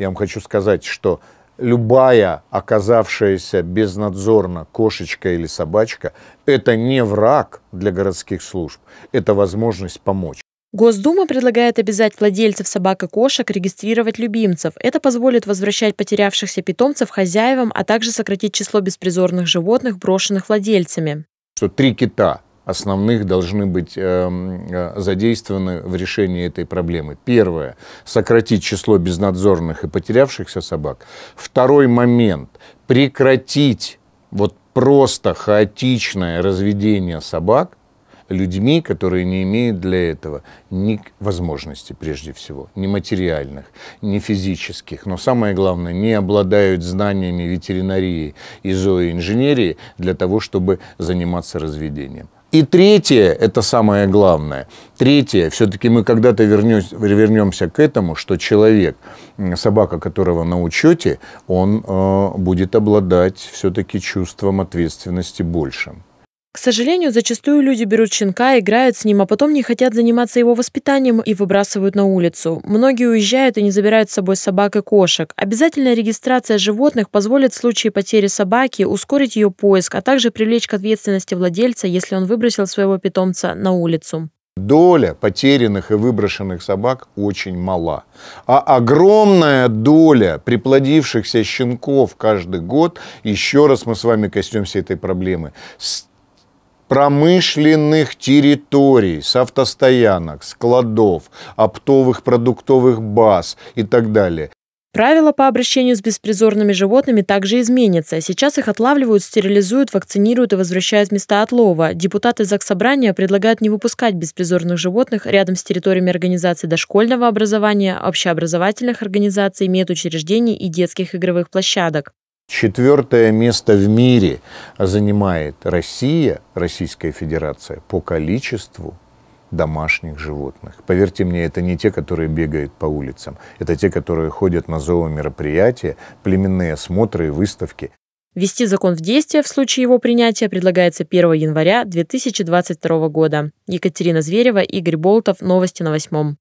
Я вам хочу сказать, что любая оказавшаяся безнадзорно кошечка или собачка – это не враг для городских служб, это возможность помочь. Госдума предлагает обязать владельцев собак и кошек регистрировать любимцев. Это позволит возвращать потерявшихся питомцев хозяевам, а также сократить число беспризорных животных, брошенных владельцами. Что три кита основных должны быть эм, э, задействованы в решении этой проблемы. Первое – сократить число безнадзорных и потерявшихся собак. Второй момент – прекратить вот просто хаотичное разведение собак людьми, которые не имеют для этого ни возможностей, прежде всего, ни материальных, ни физических, но самое главное, не обладают знаниями ветеринарии и зооинженерии для того, чтобы заниматься разведением. И третье, это самое главное, третье, все-таки мы когда-то вернемся к этому, что человек, собака которого на учете, он э, будет обладать все-таки чувством ответственности большим. К сожалению, зачастую люди берут щенка, играют с ним, а потом не хотят заниматься его воспитанием и выбрасывают на улицу. Многие уезжают и не забирают с собой собак и кошек. Обязательная регистрация животных позволит в случае потери собаки ускорить ее поиск, а также привлечь к ответственности владельца, если он выбросил своего питомца на улицу. Доля потерянных и выброшенных собак очень мала. А огромная доля приплодившихся щенков каждый год, еще раз мы с вами коснемся этой проблемы, промышленных территорий, с автостоянок, складов, оптовых продуктовых баз и так далее. Правила по обращению с беспризорными животными также изменятся. Сейчас их отлавливают, стерилизуют, вакцинируют и возвращают в места отлова. Депутаты Заксобрания предлагают не выпускать беспризорных животных рядом с территориями организаций дошкольного образования, общеобразовательных организаций, медучреждений и детских игровых площадок. Четвертое место в мире занимает Россия, Российская Федерация, по количеству домашних животных. Поверьте мне, это не те, которые бегают по улицам. Это те, которые ходят на зоомероприятия, племенные осмотры и выставки. Ввести закон в действие в случае его принятия предлагается 1 января 2022 года. Екатерина Зверева, Игорь Болтов. Новости на Восьмом.